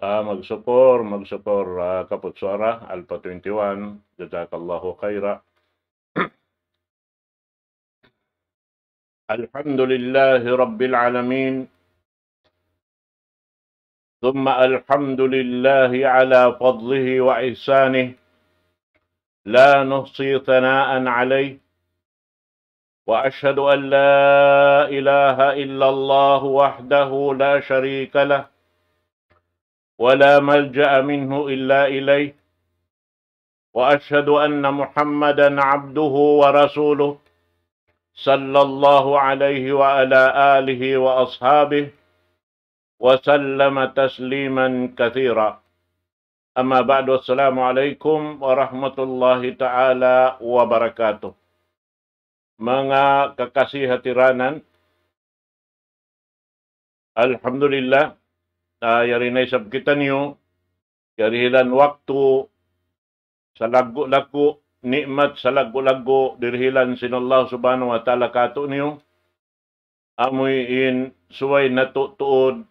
Uh, magsyukur, magsyukur uh, kaputsara, Alpha 21, jazakallahu khaira. الحمد لله رب العالمين ثم الحمد لله على فضله وإحسانه لا نحصي ثناء عليه وأشهد أن لا إله إلا الله وحده لا شريك له ولا ملجأ منه إلا إليه وأشهد أن محمدا عبده ورسوله صلى الله عليه وعلى آله وأصحابه وسلم تسليما كثيرا أما بعد السلام عليكم ورحمة الله تعالى وبركاته mga kakasih hatiranan Alhamdulillah na yarinay sab kita niyo yarihilan waktu sa lagu-lagu nikmat sa lagu-lagu sin Allah subhanahu wa ta'ala kato niyo amoy in suway natutuod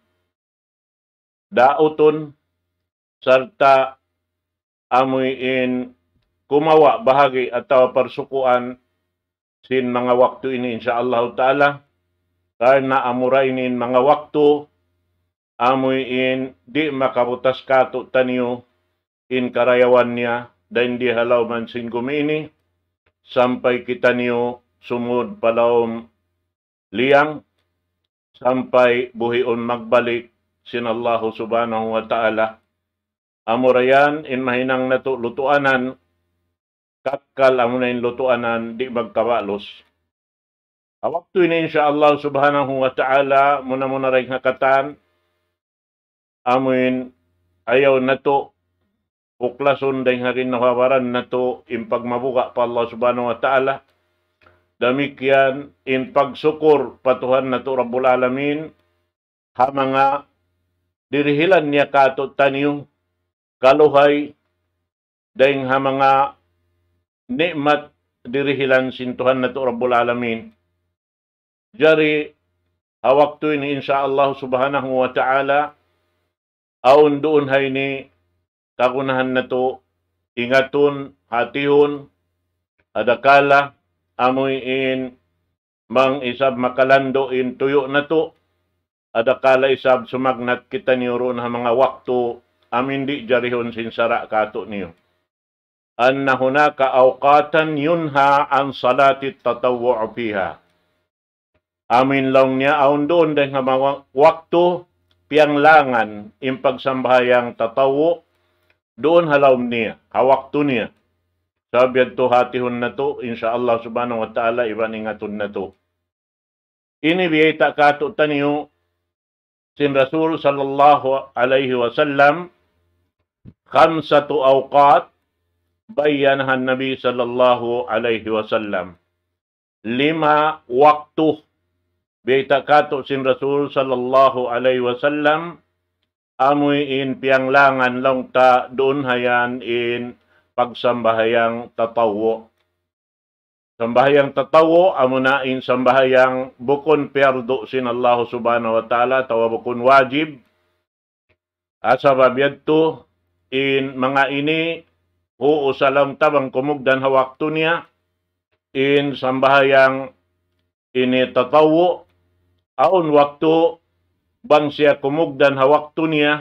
dauton sarta amoy in kumawa bahagi atau persukuan sin mga waktu ini insya Allah ta'ala kaya amura amuray ini mga waktu amoy in di makabutas kato taniyo in karayawan niya dan di halaw man singgumini sampay kita niyo sumud palaom liang sampay buhion magbalik sin sinallahu subhanahu wa ta'ala amurayan in mahinang nato lutuanan katkal amunay lutuanan di magkabalos awakto ini insyaallah subhanahu wa ta'ala muna muna rin hakatan amin ayaw nato uklason dahil hakin nawawaran na to impagmabuka pa Allah subhanahu wa ta'ala damikyan in pagsukur patuhan na to Rabbul Alamin ha mga dirihilan niya kato taniyo kaluhay dahil ha mga nikmat dirihilan sintuhan na to Rabbul Alamin jari hawak to insya Allah subhanahu wa ta'ala aon doon hay ni kakunahan na to, ingaton, hatihon, adakala, amoy in, mang isab makalando in tuyo na to, adakala isab sumagnat kita niyo roon ha mga wakto, amin di jarihon sinsara kato niyo. Anna hunaka awqatan yunha ang salatit tatawu'u fiha. Amin lang niya aon doon dahil nga mga wakto, pianglangan impagsambayang tatawo doon halawm niya hawakto niya sabi at hatihon na to insyaallah subhanahu wa ta'ala iban ingaton na to ini biyeta kato taniyo sin Rasul sallallahu alaihi wasallam khamsatu awqat bayyanahan Nabi sallallahu alaihi wasallam lima waktu Bitakatu sin Rasul sallallahu alaihi wasallam amoy in pianglangan lang ta doon hayan in pagsambahayang tatawo. Sambahayang tatawo amo na in sambahayang bukon perdo sin Allah subhanahu wa taala tawa bukon wajib. Asaba biyadto in mga ini huo salam tabang kumugdan hawakto niya in sambahayang ini tatawo aon waktu bang siya kumugdan ha waktu niya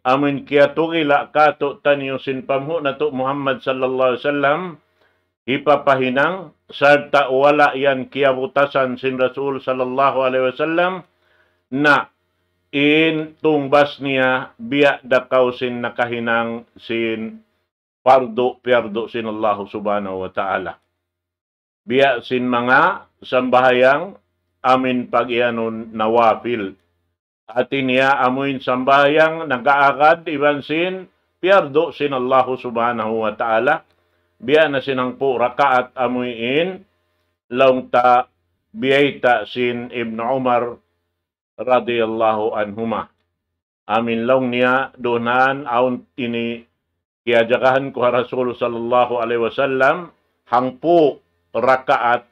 amin kaya tungila kato tanyo sin pamhu na to Muhammad sallallahu alaihi wasallam ipapahinang sarta wala yan butasan sin Rasul sallallahu alaihi wasallam na in tungbas niya biya dakaw sin nakahinang sin pardo piardo sin Allah subhanahu wa ta'ala biya sin mga sambahayang amin pagianon nawapil. At niya amuin sambayang nagaakad ibansin piardo sin Allah subhanahu wa ta'ala biya na sinang po rakaat amuin laung ta biyayta sin Ibn Umar radhiyallahu anhuma. Amin long niya donan aun ini kiajakahan ko Rasul sallallahu alaihi wasallam hangpo rakaat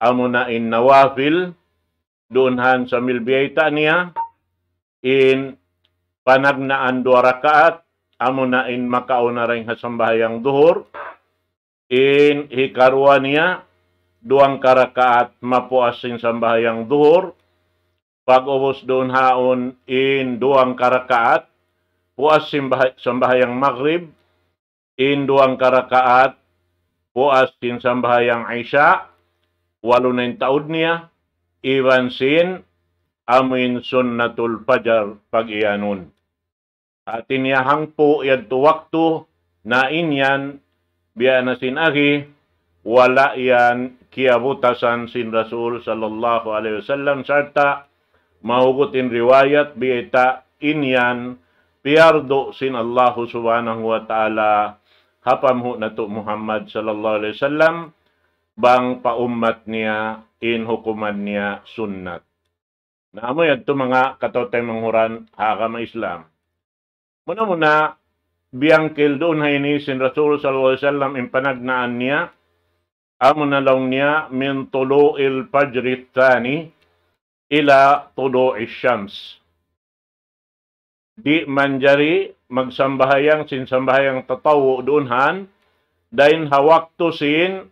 amo na in nawafil doonhan sa Milbieta niya in panagnaan dua rakaat amo na in makauna rin hasambahayang duhur in hikarwa niya duang karakaat mapuasin sambahayang duhur pagubos doon haon in duang karakaat puas sambahayang maghrib in duang karakaat puas sin sambahayang isya walunen taudnia iban sin amin sun natul pajar pag iyanun. At iniyahang po yadto wakto na inyan biya na sinagi wala yan kiabutasan sin Rasul sallallahu alaihi wasallam sarta mahugutin riwayat biya inyan piyardo sin Allah subhanahu wa ta'ala hapam ho na to Muhammad sallallahu alaihi wasallam bang paummat niya in hukuman niya sunnat. Naamo yan to mga katotay manghuran hakam Islam. Muna muna, biyang kildoon hayni sin Rasul sallallahu alaihi wasallam impanagnaan niya amo na lang niya min tulu'il fajri tani ila tulu'i syams. Di manjari magsambahayang sin sambahayang tatawo doonhan dain hawakto sin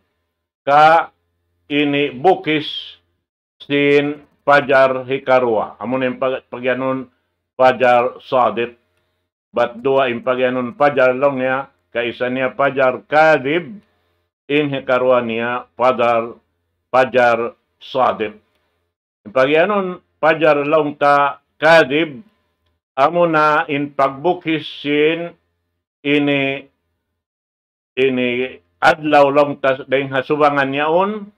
ka ini bukis sin pajar Hikarua. Amun yang pajar Fajar sadit Bat dua yang pajar Fajar Longnya. Kaisanya Fajar Kadib. In Hikarua niya Fajar Fajar sadit Yang pagyanon Fajar Long ta Kadib. na in pagbukis sin ini ini adlaw long tas dayng hasubangan yaon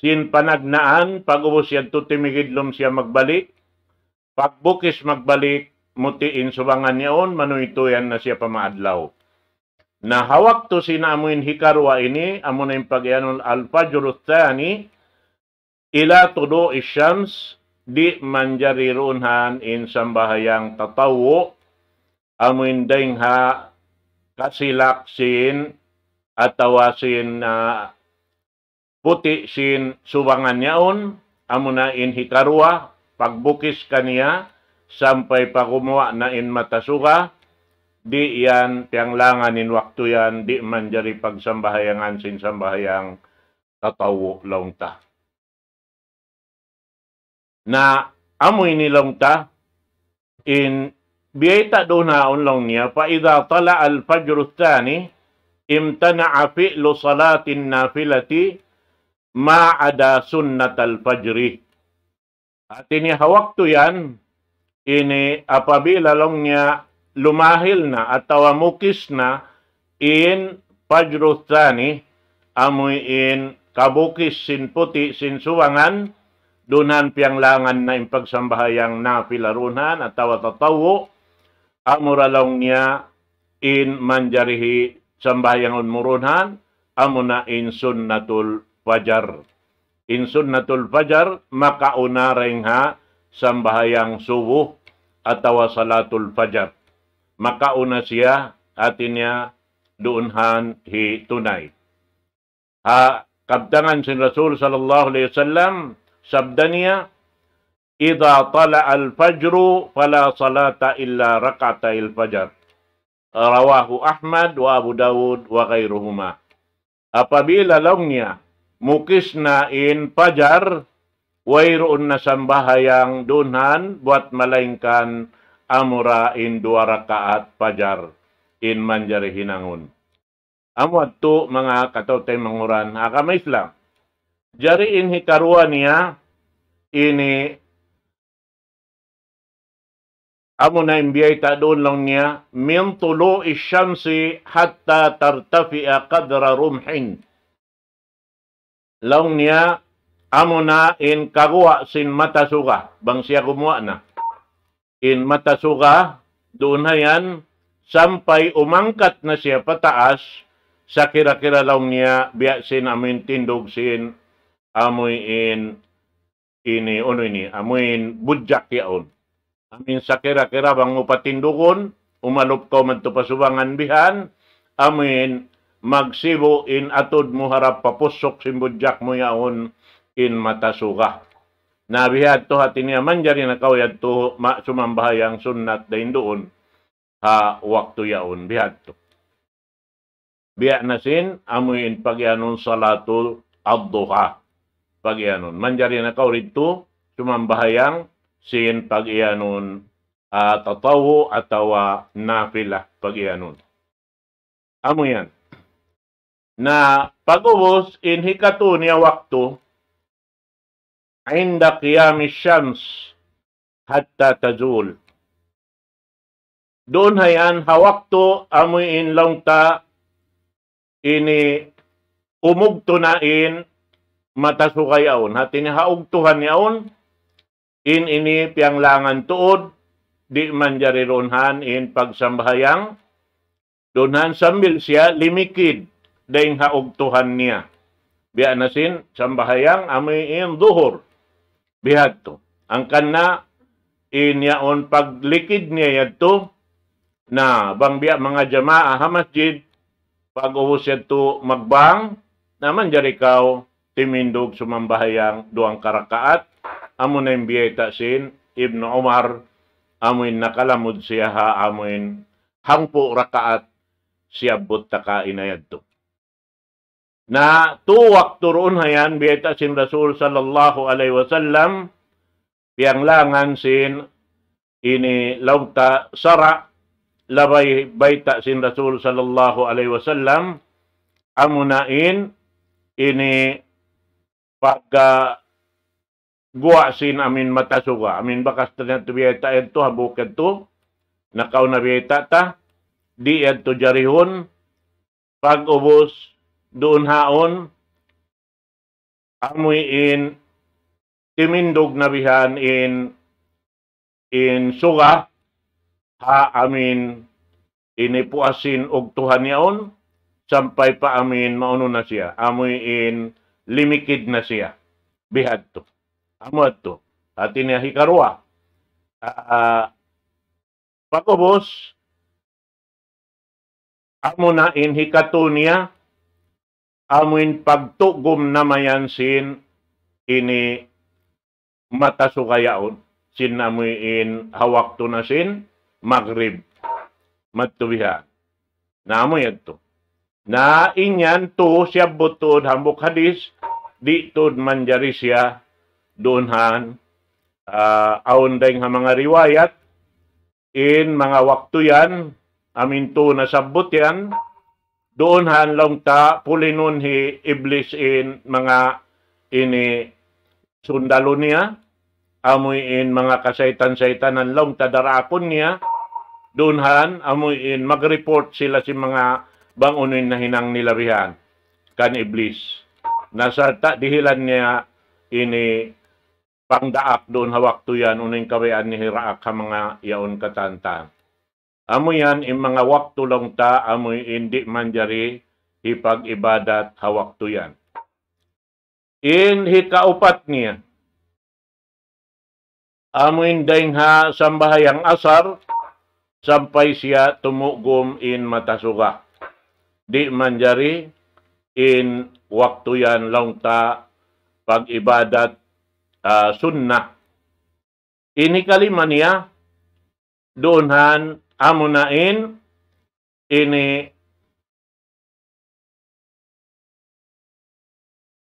sin panagnaan pagubos siya to timigidlom siya magbalik pagbukis magbalik mutiin subangan yaon manuytoyan na siya pamaadlaw na hawak to sinamuin hikarwa ini amo na yung pagyanon al-fajr thani ila tudo isyams di manjarirunhan in sambahayang tatawo amuin dayng ha kasilaksin atawa sin uh, puti sin subangan niyaon amuna in hikarwa pagbukis kaniya sampay pagumuwa na in matasuka di yan langan in waktu yan di manjari jari pagsambahayangan sin sambahayang tatawo laong ta na amoy ni laong ta in biyay ta doon naon laong niya pa idha tala al fajr thani imtana'a fi'lu salatin nafilati ma'ada sunnatal fajri. At inihawak yan, ini apabilalong niya lumahil na at tawamukis na in pajruthani amoy in kabukis sin puti sin suwangan dunhan piyang langan na impagsambahayang napilarunhan at tawa tatawo amuralong niya in manjarihi Sembahyang murunan amuna in sunnatul fajar. In sunnatul fajar maka una rengha sembahyang subuh atau salatul fajar. Maka una siya atinya duunhan hi tunay. Ha kabdangan sin Rasul sallallahu alaihi wasallam sabda niya إذا al fajru, fala صلاة illa ركعتي fajr. rawahu Ahmad wa Abu Dawud wa ghairuhuma. Apabila longnya mukis in pajar, wairoon na sambahayang dunhan buat malaingkan amura in dua rakaat pajar in manjari hinangun. Amwat to mga katautay manguran, akama Islam. Jari in hikarwa niya, ini Amo na imbiyay ta doon lang niya, min tulo isyamsi hatta tartafi'a kadra rumhin. Lang niya, amo na in kagwa sin matasuga. Bang siya gumawa na. In matasuga, doon na yan, sampay umangkat na siya pataas, sa kira-kira lang niya, biyasin amin tindog sin, amoy in, ini, ano ini, amoy in budjak yaon amin sa kira-kira bang upatindugon, umalop ko man bihan, amin magsibo in atod mo harap papusok simbudyak mo yaon in matasuka. Nabihad to hati niya man jari na kawayad to sumambahayang sunnat dahin doon ha waktu yaon bihad to. Biya nasin amuin pagyanon salatul abduha. Pagyanon. Manjari na kaw rito sumambahayang sin pag iyanon uh, tatawo atawa nafila pag iyanon. Amo yan. Na pag in hikato niya wakto inda qiyami syams hatta tazul. Doon hayan hawakto amoy in ta ini umugto na in matasukay aon. Hatin haugtuhan ni aon inini pianglangan tuod, di man jarironhan in pagsambahayang, dunhan sambil siya limikid, daing haugtuhan niya. Biya nasin, sambahayang amoy in duhor, bihat to. Ang kana, inyaon paglikid niya yadto, na bang bangbiya mga jamaa ha masjid, pag uusad to magbang, naman jarikaw timindog sumambahayang duang karakaat, Amo na biyeta sin Ibn Umar amoin nakalamod siya ha amoin hangpo rakaat siya butta ka inayadto. Na tuwak turon hayan biyeta sin Rasul sallallahu alaihi wasallam piang langan sin ini lauta sara labay baita sin Rasul sallallahu alaihi wasallam amunain ini pagka gua sin amin matasuga amin bakas na bieta ito habuket to nakaw na bieta ta di ito jarihon pag ubos doon haon amoy in timindog na bihan in in suga ha amin inipuasin og tuhan yaon sampay pa amin mauno na siya amoy in limikid na siya Bihad to amuerto. Atiene a Jicaroa. A, ah, ah, Paco Vos. Amo na in Hikatunia. Amuin pagtugom na mayansin ini matasukayaon sin namuin in hawak to na sin magrib matubiha na amoy ito na inyan to siya butod hambok hadis di tod manjari siya dunhan uh, ah, aundeng ha mga riwayat in mga waktu yan aminto na sabot yan doon hanlong ta pulinon hi iblis in mga ini sundalo niya amoy in mga kasaytan-saytan saitanan long tadarakon niya doon han amoy in magreport sila si mga bangunin na hinang nilabihan kan iblis nasarta dihilan niya ini pangdaap doon hawak yan uning kawian ni Hiraak ka mga yaon katanta. Amo yan im mga waktu long ta amo indi manjari hipag ibadat hawak yan. In hikaupat niya, amo indayng ha sambahayang asar, sampay siya tumugom in matasuga. Di manjari in waktu yan long ta pag ibadat uh, sunnah. Ini kalimat ya dunhan amunain ini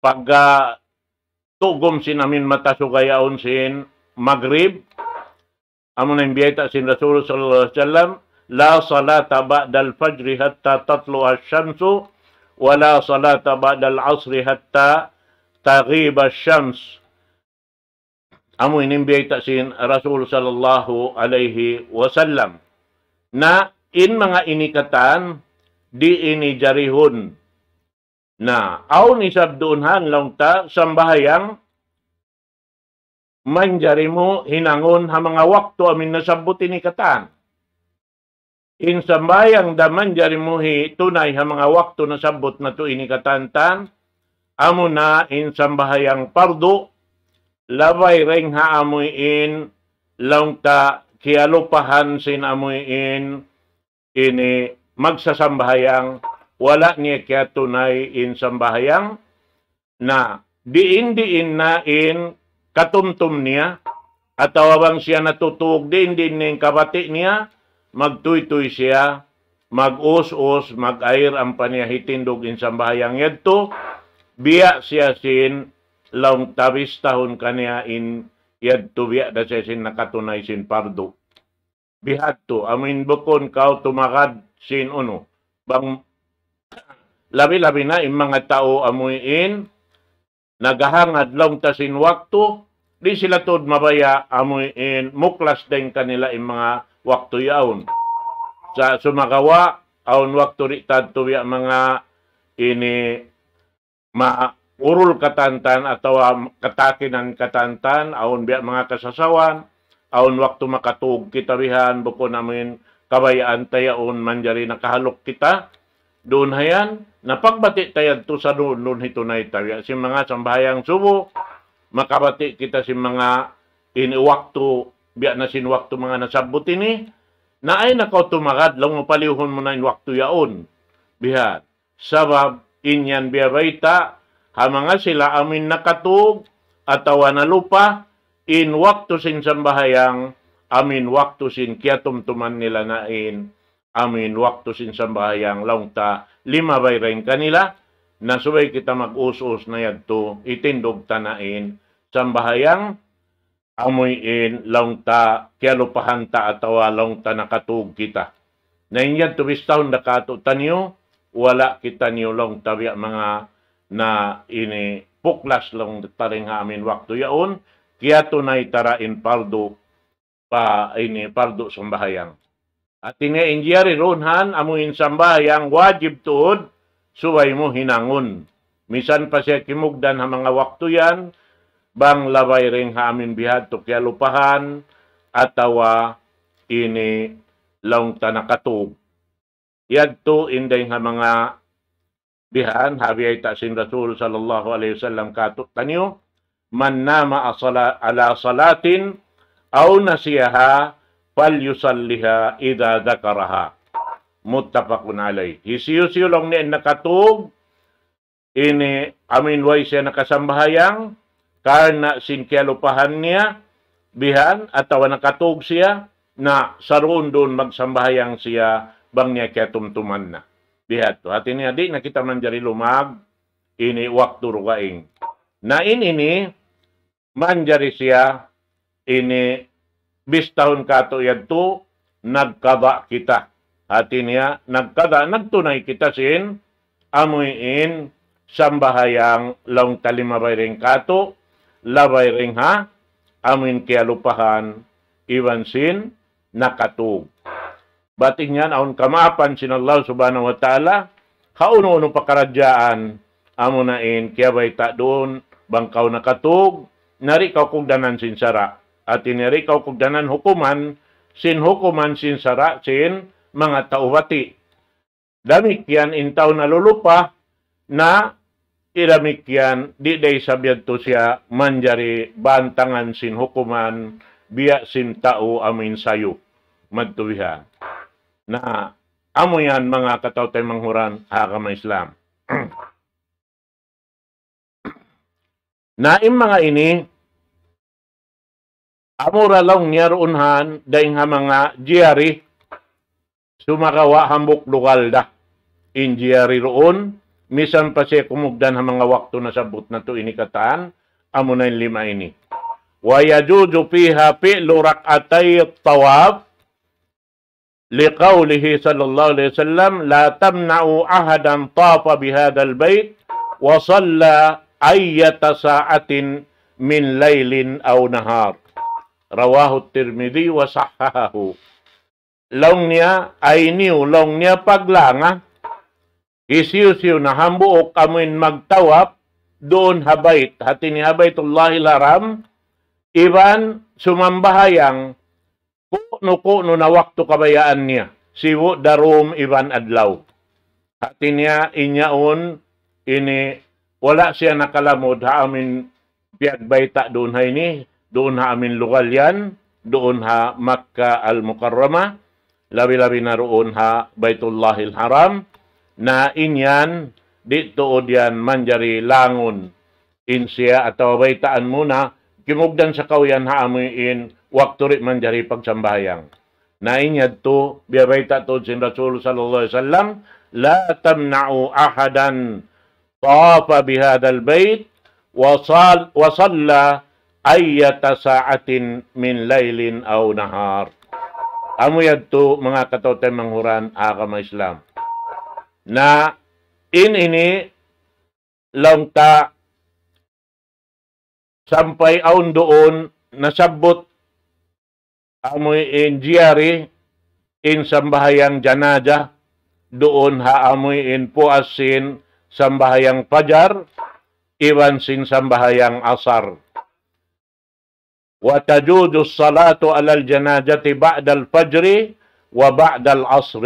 pagka tugom sinamin amin mata sugayaon sin maghrib amunain biyata sin Rasulullah sallallahu alaihi wasallam la salata ba'dal fajri hatta tatlu asyamsu, wa la salata ba'dal asri hatta taghiba asyamsu. amoy nimbiay tasin Rasul sallallahu alaihi wasallam na in mga inikatan di ini jarihun na aw ni sabdoonhan ta sambahayang manjari mo hinangon ha mga wakto amin nasabot inikatan in sambayang da jari mo hi tunay ha mga wakto nasabot na to inikatantan amo na in sambahayang pardo labay ring haamuin langka kialupahan sinamuin ini magsasambahayang wala niya kaya tunay in sambahayang na diin diin na in katumtum niya at tawabang siya natutog din din ng kabati niya magtuytoy siya mag-us-us mag-air ang paniyahitin dog in sambahayang yadto biya siya sin long laong tabistahon kaniya in yad tuwiya da sesin nakatunay sin pardo. Bihad to, amin bukon kao tumakad sin uno. Bang labi-labi na yung mga tao amoy in, nagahangad long ta sin wakto, di sila tod mabaya amoy in, muklas din kanila yung mga wakto yaon. Sa sumagawa, aon wakto ri tadto ya mga ini ma Urol katantan atau katakinan katantan aon biya mga kasasawan aon waktu makatug kita bihan buko namin kabayaan tayaon manjari nakahalok kita doon hayan napagbati tayad to sa noon noon hitunay tayo si mga sambahayang subo makabati kita si mga iniwakto biya na sinwakto mga nasabuti ni na ay nakaw tumagad lang mapalihon mo na inwakto yaon bihan sabab inyan biya baita hamanga sila amin nakatug atawa na lupa in waktu sin sambahayang amin waktu sin kiatumtuman nila nain amin waktu sin sambahayang laungta lima bayrain kanila nasubay kita mag-us-us na yadto itindog tanain sambahayang amoy in laungta kialupahan ta atawa laungta nakatug kita na inyad tubistahon na kato tanyo wala kita niyo laungta biya mga na ini puklas lang taring amin waktu yaon kaya tunay in pardo pa ini pardo sambahayang at ini injari runhan amuin sambahayang wajib tuod suway mo hinangon misan pa siya kimugdan ha mga waktu yan bang labay ring ha amin bihad to kaya lupahan atawa ini laong tanakatog yadto inday nga mga bihan habiyay ta sin Rasul sallallahu alaihi wasallam katuk tanyo man nama asala, ala salatin aw nasiyaha yusalliha idza dzakaraha muttafaqun alay hisiyo ni nakatug ini amin way siya nakasambahayang karna sin kialupahan niya bihan atawa nakatug siya na sarundon magsambahayang siya bang niya kaya tumtuman na. Lihat tuh, hati ini adik, nah kita menjadi lumag, ini waktu ruwaing. Nah ini ini, manjari sia, ini bis tahun kato yaitu tu, nagkaba kita. Hati niya, nagkaba, naik kita sin, amuin, sambahayang laung talimabay ring kato, labai ring ha, amuin kia lupahan, iwan sin, nakatug. Bating yan, aon kamapan sin Allah subhanahu wa ta'ala, kauno-uno pakaradyaan, amo nain, kaya bay ta doon, bangkaw na katug, narikaw kugdanan sinsara. At inarikaw kugdanan hukuman, sin hukuman sinsara, sin mga tauwati. Damik yan intaw na lulupa na iramik yan, di day sabiyan to siya, manjari, bantangan sin hukuman, biya sin tao amin sayo. Magtuwihan na amo yan mga katautay manghuran hakam Islam. Naim mga ini, amura lang niya roonhan dahil nga mga jiyari e, sumakawa hambok lokal da. In jiyari e roon, misan pa siya kumugdan ha mga wakto na sabot na to inikataan, amo na lima ini. Wayajuju piha pi lurak atay tawab لقوله صلى الله عليه وسلم لا تمنعوا أحدا طاف بهذا البيت وصلى أية ساعة من ليل أو نهار rawahu tirmidhi wa sahahahu. Long niya ay niu, long paglanga, isiu-siu na hambuok amin magtawap, doon habait, hati ni habaitullahil haram, iban sumambahayang no ko no nawakto kabayaan niya. Siwo darom iban adlaw. at niya inyaon ini wala siya nakalamod ha amin piyagbayta doon ha ini doon ha amin lugal yan doon ha makka al-Mukarrama labi-labi na roon ha Baitullahil Haram na inyan dito o diyan manjari langon in siya at tawabaytaan muna Kimugdan sa kauyan haamoy in wakturi man jari pagsambayang. Nainyad to, biyabayta to sin Rasul sallallahu alaihi wasallam, la tamna'u ahadan tawafa bihadal bait wasal wasalla ayyata sa'atin min laylin aw nahar. Amo yadto mga katotoy manghuran akam Islam na in ini long ta sampay aun doon nasabot amoy in Giari e, in sambahayang janaja doon haamoy in puasin sambahayang pajar iwan sin sambahayang asar. وتجوز الصلاة على الجنازة بعد الفجر وبعد العصر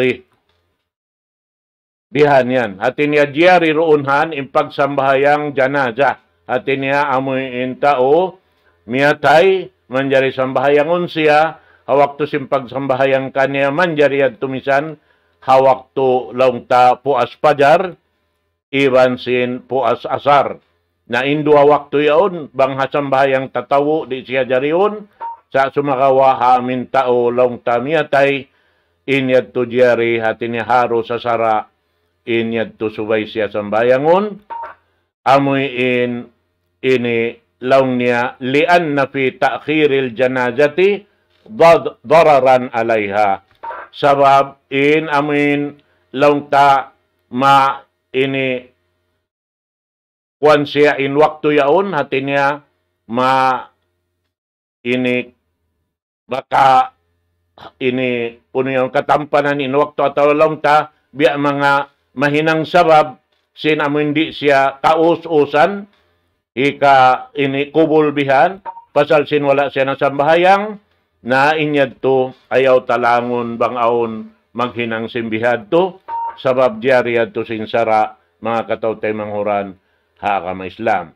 Bihan yan. At iniadyari e roon han impag pagsambahayang janaza at iniyaamoy inta o miyatay manjari sambahayang unsiya hawak to simpag sambahayang kaniya manjari at tumisan hawak to laungta puas pajar iban sin puas asar na indua waktu yaon bang hasambahayang tatawo di siya jariun, sa sumakawa hamin tao laungta miyatay inyad to jari hatin haro sa sara inyad to subay siya sambayangon amuin ini laungnya lian na fi ta'khiril janazati dararan alaiha sabab in amin laung ta ma ini kwan siya in waktu yaon hati ma ini baka ini puno yung katampanan in waktu atau laung ta biya mga mahinang sabab sinamundi siya kaus-usan, ika inikubulbihan, pasal sinwala siya ng sambahayang, na inyad to ayaw talangon bang bangaon maghinang simbihad to, sabab diyariyad to sinsara, mga kataw katautay manghuran, haka Islam.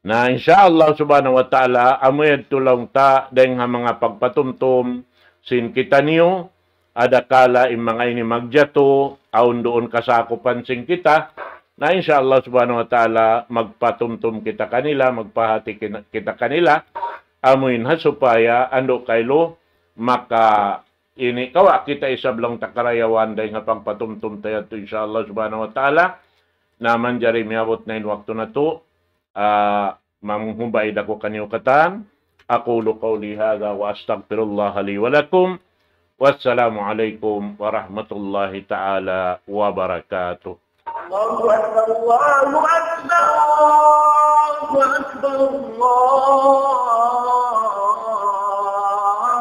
Na insyaallah subhanahu wa ta'ala, amuyad tulong ta, deng ha mga pagpatumtum, sin kita niyo, adakala im mga ini magjato, aun doon kasakupan sing kita, na insya Allah subhanahu wa ta'ala magpatumtum kita kanila, magpahati kita kanila, amuin ha supaya ando kaylo maka ini kawa kita isa blang takarayawan day nga pangpatumtum tayo to insya Allah subhanahu wa ta'ala naman jari miabot na waktu na to uh, ah, mamhubay dako kanyo katan أقول قولي هذا وأستغفر الله لي ولكم والسلام عليكم ورحمة الله تعالى الله أكبر الله أكبر الله أكبر الله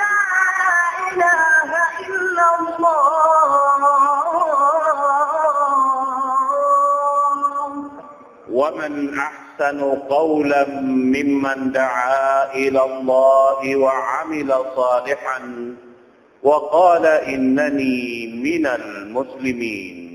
لا إله إلا الله ومن أحسن قولا ممن دعا إلى الله وعمل صالحا وقال إنني من المسلمين